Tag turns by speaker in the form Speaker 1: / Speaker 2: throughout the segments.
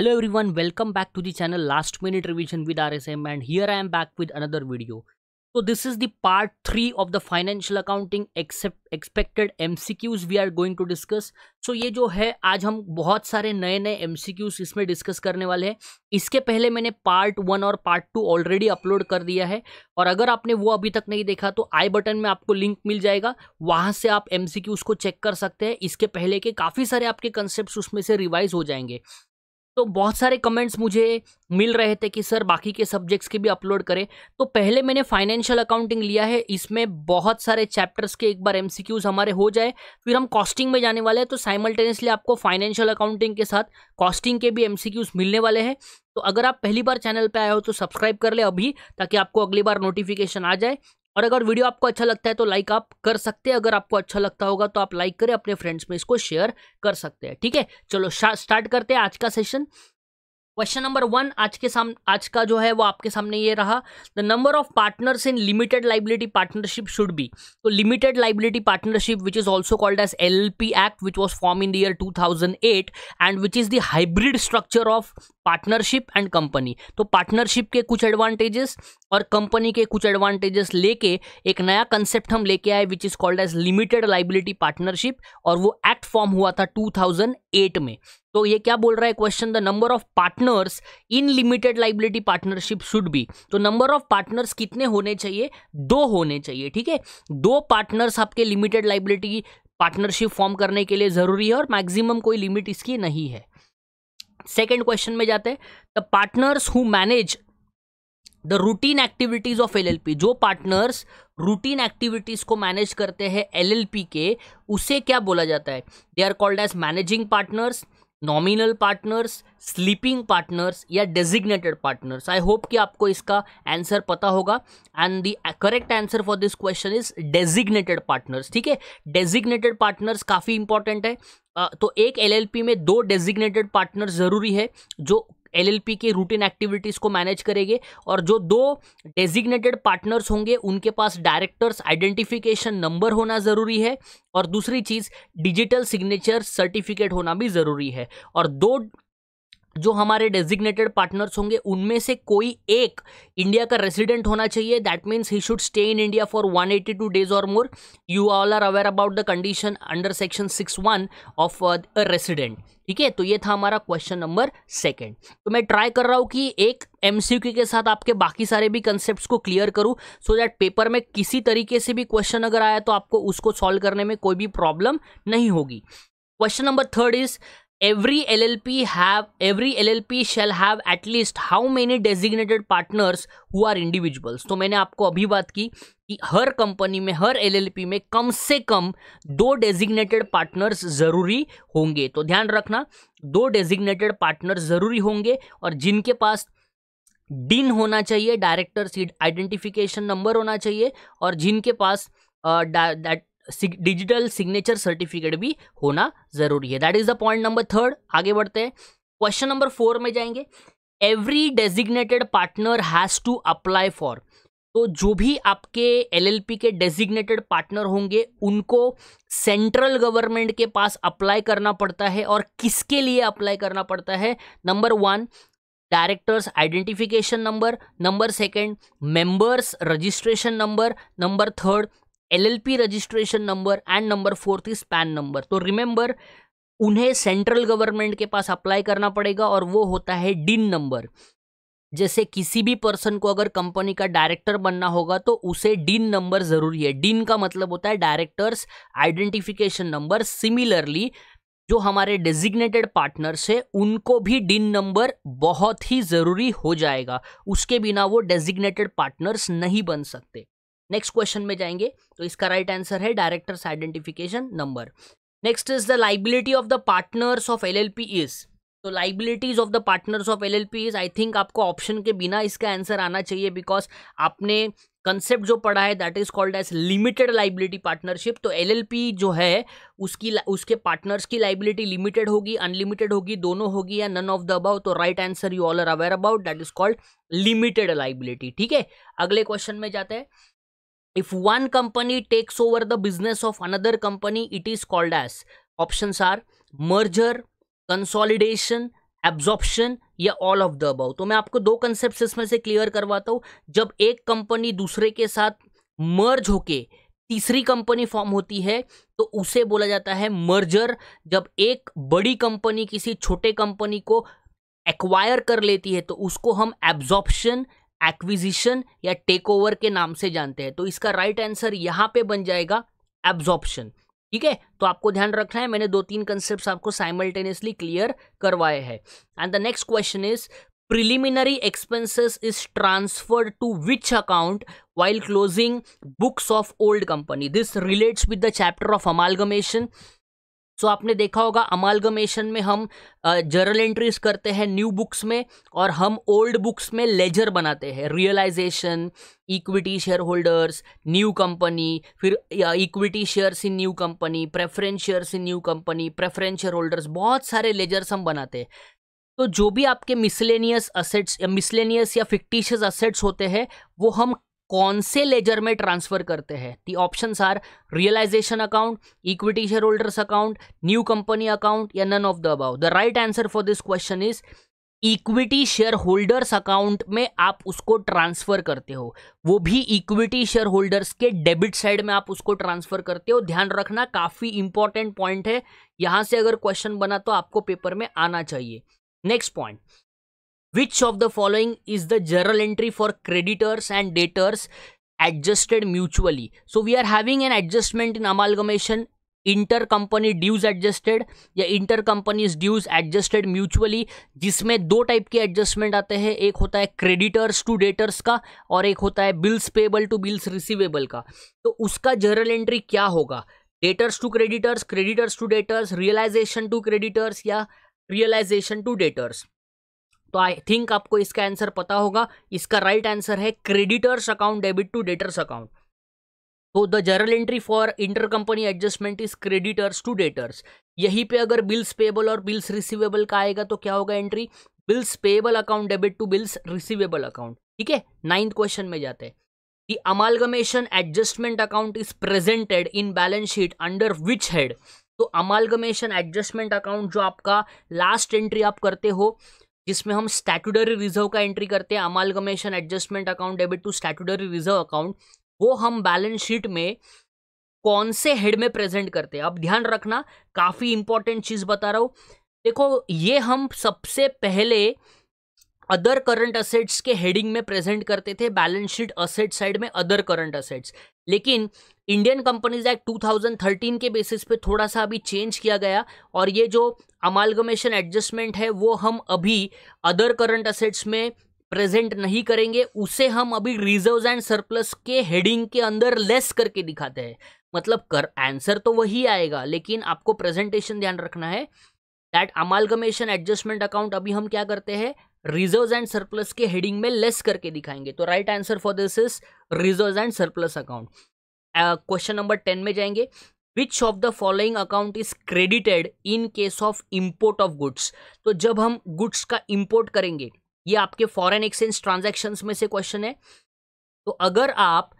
Speaker 1: hello everyone welcome back to the channel last minute revision with R S M and here I am back with another video तो this is the part three of the financial accounting except expected M C Qs we are going to discuss so ये जो है आज हम बहुत सारे नए नए एम सी क्यूज इसमें डिस्कस करने वाले हैं इसके पहले मैंने पार्ट वन और पार्ट टू ऑलरेडी अपलोड कर दिया है और अगर आपने वो अभी तक नहीं देखा तो आई बटन में आपको लिंक मिल जाएगा वहाँ से आप एम सी क्यूज को चेक कर सकते हैं इसके पहले के काफ़ी सारे आपके कंसेप्ट उसमें से रिवाइज हो जाएंगे तो बहुत सारे कमेंट्स मुझे मिल रहे थे कि सर बाकी के सब्जेक्ट्स के भी अपलोड करें तो पहले मैंने फाइनेंशियल अकाउंटिंग लिया है इसमें बहुत सारे चैप्टर्स के एक बार एमसीक्यूज हमारे हो जाए फिर हम कॉस्टिंग में जाने वाले हैं तो साइमल्टेनियसली आपको फाइनेंशियल अकाउंटिंग के साथ कॉस्टिंग के भी एम मिलने वाले हैं तो अगर आप पहली बार चैनल पर आए हो तो सब्सक्राइब कर ले अभी ताकि आपको अगली बार नोटिफिकेशन आ जाए और अगर वीडियो आपको अच्छा लगता है तो लाइक आप कर सकते हैं अगर आपको अच्छा लगता होगा तो आप लाइक करें अपने फ्रेंड्स में इसको शेयर कर सकते हैं ठीक है चलो स्टार्ट करते हैं आज का सेशन क्वेश्चन नंबर वन आज के साम आज का जो है वो आपके सामने ये रहा the number of partners in limited liability partnership should be तो limited liability partnership which is also called as L P act which was form in the year two thousand eight and which is the hybrid structure of partnership and company तो partnership के कुछ advantages और company के कुछ advantages लेके एक नया concept हम लेके आए which is called as limited liability partnership और वो एक्ट फॉर्म हुआ था टू थाउजेंड एट में तो ये क्या बोल रहा है question the number of partners in limited liability partnership should be तो नंबर ऑफ पार्टनर्स कितने होने चाहिए दो होने चाहिए ठीक है दो पार्टनर्स आपके लिमिटेड लाइबिलिटी पार्टनरशिप फॉर्म करने के लिए ज़रूरी है और मैक्सिमम कोई लिमिट इसकी नहीं है सेकेंड क्वेश्चन में जाते हैं the partners who manage the routine activities of LLP जो पार्टनर्स रूटीन एक्टिविटीज को मैनेज करते हैं एलएलपी के उसे क्या बोला जाता है they are called as managing partners nominal partners sleeping partners या डेजिग्नेटेड पार्टनर्स आई होप कि आपको इसका आंसर पता होगा and the correct answer for this question is designated partners ठीक है डेजिग्नेटेड पार्टनर्स काफ़ी इंपॉर्टेंट है तो एक एलएलपी में दो डेजिग्नेटेड पार्टनर ज़रूरी है जो एलएलपी के रूटीन एक्टिविटीज़ को मैनेज करेंगे और जो दो डेजिग्नेटेड पार्टनर्स होंगे उनके पास डायरेक्टर्स आइडेंटिफिकेशन नंबर होना ज़रूरी है और दूसरी चीज़ डिजिटल सिग्नेचर सर्टिफिकेट होना भी ज़रूरी है और दो जो हमारे डेजिग्नेटेड पार्टनर्स होंगे उनमें से कोई एक इंडिया का रेसिडेंट होना चाहिए that means he should stay in India for 182 days और more you all are aware about the condition under section six one of a resident ठीक है तो ये था हमारा क्वेश्चन नंबर सेकेंड तो मैं ट्राई कर रहा हूँ कि एक एम के साथ आपके बाकी सारे भी कंसेप्ट को क्लियर करूँ सो दैट पेपर में किसी तरीके से भी क्वेश्चन अगर आया तो आपको उसको सॉल्व करने में कोई भी प्रॉब्लम नहीं होगी question number third is every L every llp have L L P have have at least how many designated partners who are individuals तो मैंने आपको अभी बात की कि हर कंपनी में हर एल एल पी में कम से कम दो डेजिग्नेटेड पार्टनर्स ज़रूरी होंगे तो ध्यान रखना दो डेजिग्नेटेड पार्टनर्स ज़रूरी होंगे और जिनके पास डिन होना चाहिए डायरेक्टर सीट आइडेंटिफिकेशन नंबर होना चाहिए और जिनके पास दैट डिजिटल सिग्नेचर सर्टिफिकेट भी होना जरूरी है that is the point number third आगे बढ़ते हैं क्वेश्चन नंबर फोर में जाएंगे every designated partner has to apply for तो जो भी आपके एलएलपी के डेजिग्नेटेड पार्टनर होंगे उनको सेंट्रल गवर्नमेंट के पास अप्लाई करना पड़ता है और किसके लिए अप्लाई करना पड़ता है number one directors identification number number second members registration number number third LLP registration number and number fourth is PAN number तो रिमेंबर उन्हें सेंट्रल गवर्नमेंट के पास अप्लाई करना पड़ेगा और वो होता है डिन नंबर जैसे किसी भी पर्सन को अगर कंपनी का डायरेक्टर बनना होगा तो उसे डिन नंबर जरूरी है डिन का मतलब होता है डायरेक्टर्स आइडेंटिफिकेशन नंबर सिमिलरली जो हमारे डेजिग्नेटेड पार्टनर्स है उनको भी डिन नंबर बहुत ही ज़रूरी हो जाएगा उसके बिना वो डेजिग्नेटेड पार्टनर्स नहीं बन सकते नेक्स्ट क्वेश्चन में जाएंगे तो इसका राइट आंसर है directors identification number next is the liability of the partners of L L P is तो liabilities of the partners of L L P is I think आपको ऑप्शन के बिना इसका आंसर आना चाहिए बिकॉज आपने concept जो पढ़ा है that is called as limited liability partnership तो एल जो है उसकी उसके पार्टनर्स की लाइबिलिटी लिमिटेड होगी अनलिमिटेड होगी दोनों होगी या नन ऑफ द अबाउ तो right answer you all are aware about that is called limited liability ठीक है अगले क्वेश्चन में जाते हैं if one company takes over the business of another company it is called as options are merger consolidation absorption या all of the above तो मैं आपको दो कंसेप्ट इसमें से क्लियर करवाता हूँ जब एक कंपनी दूसरे के साथ मर्ज होके तीसरी कंपनी फॉर्म होती है तो उसे बोला जाता है मर्जर जब एक बड़ी कंपनी किसी छोटे कंपनी को एक्वायर कर लेती है तो उसको हम एब्जॉर्प्शन एक्विजिशन या टेक ओवर के नाम से जानते हैं तो इसका राइट आंसर यहां पे बन जाएगा एब्जॉर्प्शन ठीक है तो आपको ध्यान रखना है मैंने दो तीन कंसेप्ट आपको साइमल्टेनियसली क्लियर करवाए हैं and the next question is preliminary expenses is transferred to which account while closing books of old company this relates with the chapter of amalgamation so so, आपने देखा होगा अमालगमेशन में हम journal uh, entries करते हैं new books में और हम ओल्ड बुक्स में लेजर बनाते हैं realisation equity share holders new company फिर equity shares in new company preference shares in new company preference share holders बहुत सारे लेजर्स हम बनाते हैं तो जो भी आपके मिसलेनियस असेट्स या मिसलेनियस या फिक्टिशियस असेट्स होते हैं वो हम कौन से लेजर में ट्रांसफर करते हैं the option are realisation account equity share holders account new company account या none of the above the right answer for this question is equity share holders account में आप उसको ट्रांसफर करते हो वो भी इक्विटी शेयर होल्डर्स के debit side में आप उसको ट्रांसफर करते हो ध्यान रखना काफ़ी इंपॉर्टेंट पॉइंट है यहां से अगर क्वेश्चन बना तो आपको पेपर में आना चाहिए next point which of the following is the journal entry for creditors and debtors adjusted mutually so we are having an adjustment in amalgamation company dues adjusted या inter companies dues adjusted mutually जिसमें दो type के adjustment आते हैं एक होता है creditors to debtors का और एक होता है bills payable to bills receivable का तो उसका जर्नल एंट्री क्या होगा debtors to creditors creditors to debtors realisation to creditors या रियलाइजेशन टू डेटर्स तो आई थिंक आपको इसका आंसर पता होगा इसका राइट right आंसर है creditors account debit to debtors account तो the journal entry for inter company adjustment is creditors to debtors यही पे अगर बिल्स पेबल और बिल्स रिसीवेबल का आएगा तो क्या होगा entry bills payable account debit to bills receivable account ठीक है नाइन्थ क्वेश्चन में जाते हैं the amalgamation adjustment account is presented in balance sheet under which head तो अमालगमेशन एडजस्टमेंट अकाउंट जो आपका लास्ट एंट्री आप करते हो जिसमें हम स्टैटूडरी रिजर्व का एंट्री करते हैं amalgamation adjustment account debit to statutory reserve account वो हम बैलेंस शीट में कौन से हेड में प्रेजेंट करते हैं अब ध्यान रखना काफ़ी इंपॉर्टेंट चीज़ बता रहा हूँ देखो ये हम सबसे पहले अदर करंट असेट्स के हेडिंग में प्रेजेंट करते थे बैलेंस शीट असेट साइड में अदर करंट असेट्स लेकिन इंडियन कंपनीज एक्ट 2013 के बेसिस पे थोड़ा सा अभी चेंज किया गया और ये जो अमालगमेशन एडजस्टमेंट है वो हम अभी अदर करंट असेट्स में प्रेजेंट नहीं करेंगे उसे हम अभी रिजर्व एंड सरप्लस के हेडिंग के अंदर लेस करके दिखाते हैं मतलब कर आंसर तो वही आएगा लेकिन आपको प्रेजेंटेशन ध्यान रखना है दैट अमालगमेशन एडजस्टमेंट अकाउंट अभी हम क्या करते हैं रिजर्व एंड सरप्लस के हेडिंग में लेस करके दिखाएंगे तो right answer for this is reserve and surplus account question number ten में जाएंगे which of the following account is credited in case of import of goods तो जब हम गुड्स का इम्पोर्ट करेंगे ये आपके फॉरेन एक्सचेंज ट्रांजेक्शन में से क्वेश्चन है तो अगर आप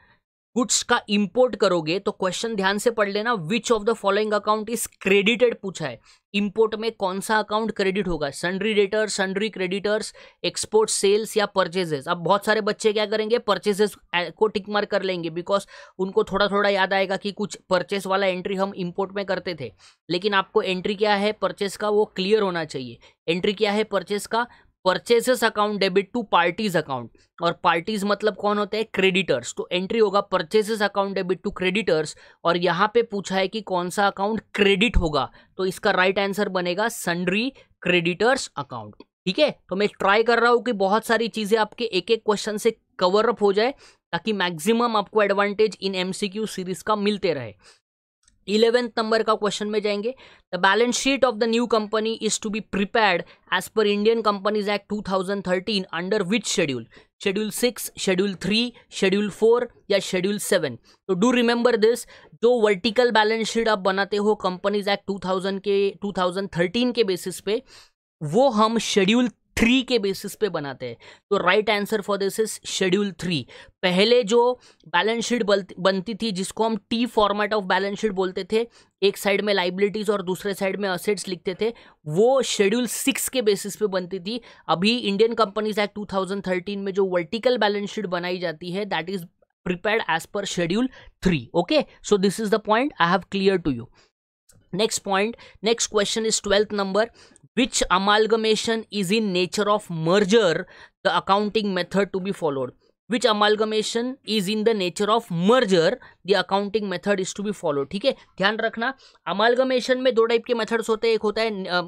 Speaker 1: गुड्स का इंपोर्ट करोगे तो क्वेश्चन ध्यान से पढ़ लेना which of the following account is credited पूछा है इंपोर्ट में कौन सा अकाउंट क्रेडिट होगा sundry debtor sundry creditors export sales या परचेजेस अब बहुत सारे बच्चे क्या करेंगे परचेजेस eh, को टिक मार कर लेंगे बिकॉज उनको थोड़ा थोड़ा याद आएगा कि कुछ परचेस वाला एंट्री हम इंपोर्ट में करते थे लेकिन आपको एंट्री क्या है परचेस का वो क्लियर होना चाहिए एंट्री क्या है परचेस का purchases account debit to parties account और पार्टीज मतलब कौन होते हैं क्रेडिटर्स तो एंट्री होगा purchases account debit to creditors और यहाँ पे पूछा है कि कौन सा अकाउंट क्रेडिट होगा तो इसका राइट right आंसर बनेगा सन्ड्री क्रेडिटर्स अकाउंट ठीक है तो मैं ट्राई कर रहा हूँ कि बहुत सारी चीज़ें आपके एक एक क्वेश्चन से कवर अप हो जाए ताकि मैक्सिमम आपको एडवांटेज इन एमसीक्यू सीरीज का मिलते रहे इलेवेंथ नंबर का क्वेश्चन में जाएंगे the balance sheet of the new company is to be prepared as per Indian companies act 2013 under which schedule schedule six schedule three schedule four या schedule seven तो do remember this जो vertical balance sheet आप बनाते हो companies act 2000 के 2013 के basis पे वो हम शेड्यूल थ्री के बेसिस पे बनाते हैं तो right answer for this is schedule three पहले जो बैलेंस शीट बनती थी जिसको हम T format of balance sheet बोलते थे एक साइड में लाइबिलिटीज़ और दूसरे साइड में असेट्स लिखते थे वो शेड्यूल सिक्स के बेसिस पे बनती थी अभी इंडियन कंपनीज एक्ट टू में जो वर्टिकल बैलेंस शीट बनाई जाती है that is prepare as per schedule three okay so this is the point I have clear to you next point next question is twelfth number which amalgamation is in nature of merger the accounting method to be followed which amalgamation is in the nature of merger the accounting method is to be followed ठीक है ध्यान रखना amalgamation में दो type के methods होते हैं एक होता है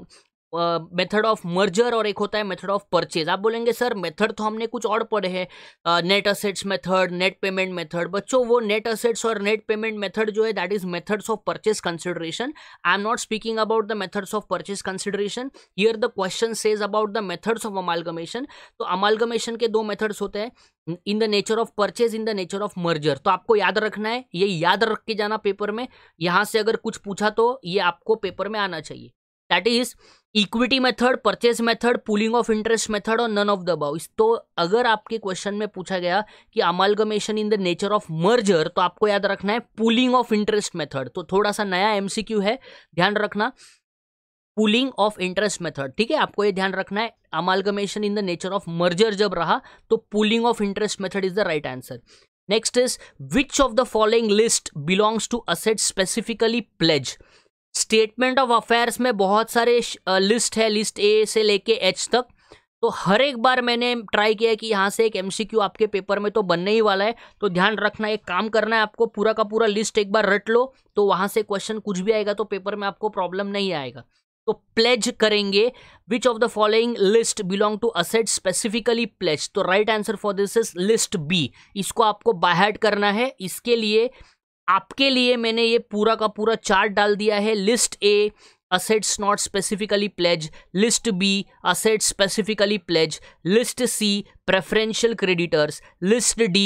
Speaker 1: मेथड ऑफ मर्जर और एक होता है मेथड ऑफ परचेज आप बोलेंगे सर मेथड तो हमने कुछ और पढ़े हैं net assets method net payment method बच्चों वो नेट असेट्स और नेट पेमेंट मेथड जो है that is methods of purchase consideration I am not speaking about the methods of purchase consideration yeah the question says about the methods of amalgamation तो amalgamation के दो methods होते हैं in the nature of purchase in the nature of merger तो आपको याद रखना है ये याद रख के जाना पेपर में यहाँ से अगर कुछ पूछा तो ये आपको पेपर में आना चाहिए that is equity method purchase method pooling of interest method और नन ऑफ द बाउ तो अगर आपके क्वेश्चन में पूछा गया कि amalgamation in the nature of merger तो आपको याद रखना है पुलिंग ऑफ इंटरेस्ट मेथड तो थोड़ा सा नया एमसीक्यू है ध्यान रखना पुलिंग ऑफ इंटरेस्ट मेथड ठीक है आपको ये ध्यान रखना है amalgamation in the nature of merger जब रहा तो pooling of interest method is the right answer next is which of the following list belongs to asset specifically pledge statement of affairs में बहुत सारे लिस्ट है लिस्ट ए से लेके H तक तो हर एक बार मैंने ट्राई किया कि यहाँ से एक एम आपके पेपर में तो बनने ही वाला है तो ध्यान रखना एक काम करना है आपको पूरा का पूरा लिस्ट एक बार रट लो तो वहाँ से क्वेश्चन कुछ भी आएगा तो पेपर में आपको प्रॉब्लम नहीं आएगा तो प्लेज करेंगे which of the following list belong to asset specifically pledge तो right answer for this is list B इसको आपको बाय करना है इसके लिए आपके लिए मैंने ये पूरा का पूरा चार्ट डाल दिया है list A assets not specifically pledge list B asset specifically pledge list C preferential creditors list D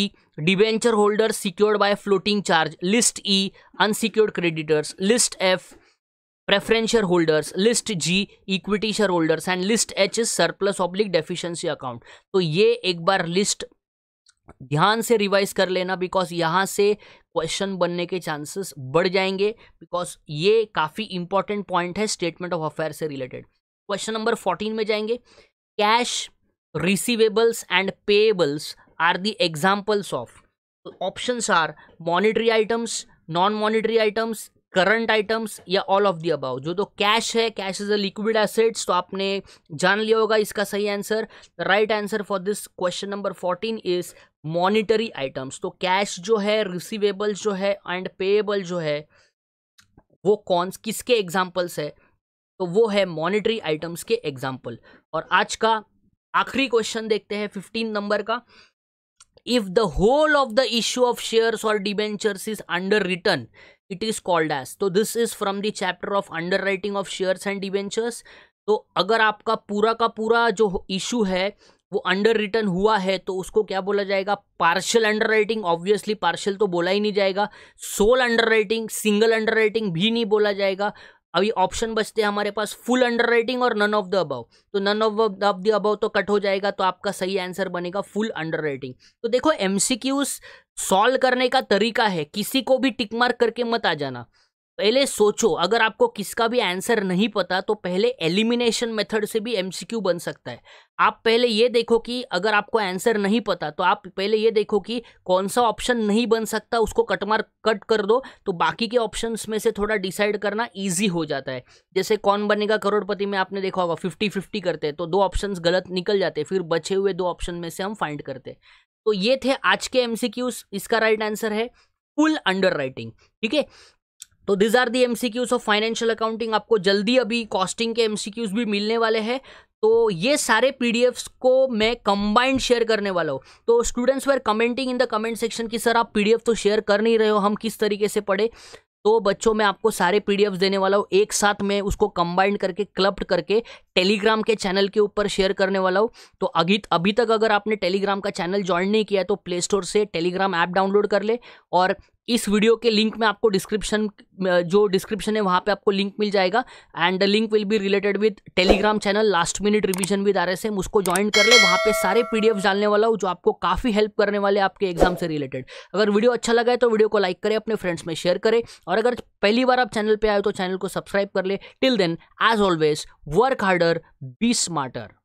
Speaker 1: debenture holders secured by floating charge list E unsecured creditors list F preferential holders list G equity share holders and list H is surplus oblique deficiency account तो ये एक बार list ध्यान से revise कर लेना because यहाँ से question बनने के चांसेस बढ़ जाएंगे बिकॉज ये काफ़ी इंपॉर्टेंट पॉइंट है स्टेटमेंट ऑफ अफेयर से रिलेटेड क्वेश्चन नंबर फोर्टीन में जाएंगे cash receivables and payables are the examples of options are monetary items non monetary items current items या ऑल ऑफ दी अबाउ जो तो cash है cash is a liquid assets तो आपने जान लिया होगा इसका सही answer right answer for this question number fourteen is monetary items तो कैश जो है रिसीवेबल जो है एंड पेएबल जो है वो कौन किसके एग्जाम्पल्स है तो वो है मॉनिटरी आइटम्स के एग्जाम्पल और आज का आखिरी क्वेश्चन देखते हैं फिफ्टीन नंबर का if the whole of the issue of shares और debentures is underwritten it is called as तो this is from the chapter of underwriting of shares and debentures तो अगर आपका पूरा का पूरा जो इशू है वो अंडर रिटर्न हुआ है तो उसको क्या बोला जाएगा partial underwriting obviously partial तो बोला ही नहीं जाएगा sole underwriting single underwriting भी नहीं बोला जाएगा अभी ऑप्शन बचते हैं हमारे पास फुल अंडर राइटिंग और नन ऑफ द अबव तो none of of the above तो कट हो जाएगा तो आपका सही आंसर बनेगा फुल अंडर राइटिंग तो देखो एम सॉल्व करने का तरीका है किसी को भी टिक मार्क करके मत आ जाना पहले सोचो अगर आपको किसका भी आंसर नहीं पता तो पहले एलिमिनेशन मेथड से भी एमसीक्यू बन सकता है आप पहले ये देखो कि अगर आपको आंसर नहीं पता तो आप पहले ये देखो कि कौन सा ऑप्शन नहीं बन सकता उसको कटमार कट कर दो तो बाकी के ऑप्शंस में से थोड़ा डिसाइड करना इजी हो जाता है जैसे कौन बनेगा करोड़पति में आपने देखा होगा फिफ्टी फिफ्टी करते हैं तो दो ऑप्शन गलत निकल जाते फिर बचे हुए दो ऑप्शन में से हम फाइंड करते हैं तो ये थे आज के एम इसका राइट आंसर है फुल अंडर राइटिंग ठीक है तो these are the MCQs of financial accounting आपको जल्दी अभी कॉस्टिंग के एमसीक्यूज भी मिलने वाले हैं तो ये सारे पी को मैं कंबाइंड शेयर करने वाला हूँ तो students were commenting in the comment section कि सर आप पी तो शेयर कर नहीं रहे हो हम किस तरीके से पढ़े तो बच्चों मैं आपको सारे पी देने वाला हूँ एक साथ मैं उसको कंबाइंड करके क्लब्ड करके टेलीग्राम के चैनल के ऊपर शेयर करने वाला हूँ तो अभी अभी तक अगर आपने टेलीग्राम का चैनल ज्वाइन नहीं किया तो प्ले स्टोर से टेलीग्राम ऐप डाउनलोड कर ले और इस वीडियो के लिंक में आपको डिस्क्रिप्शन जो डिस्क्रिप्शन है वहाँ पे आपको लिंक मिल जाएगा and link will be related with Telegram channel last minute revision with R S M उसको ज्वाइन कर ले वहाँ पे सारे पीडीएफ डालने वाला हूँ जो आपको काफ़ी हेल्प करने वाले आपके एग्जाम से रिलेटेड अगर वीडियो अच्छा लगा है तो वीडियो को लाइक करें अपने फ्रेंड्स में शेयर करें और अगर पहली बार आप चैनल पर आए तो चैनल को सब्सक्राइब कर ले till then as always work harder be smarter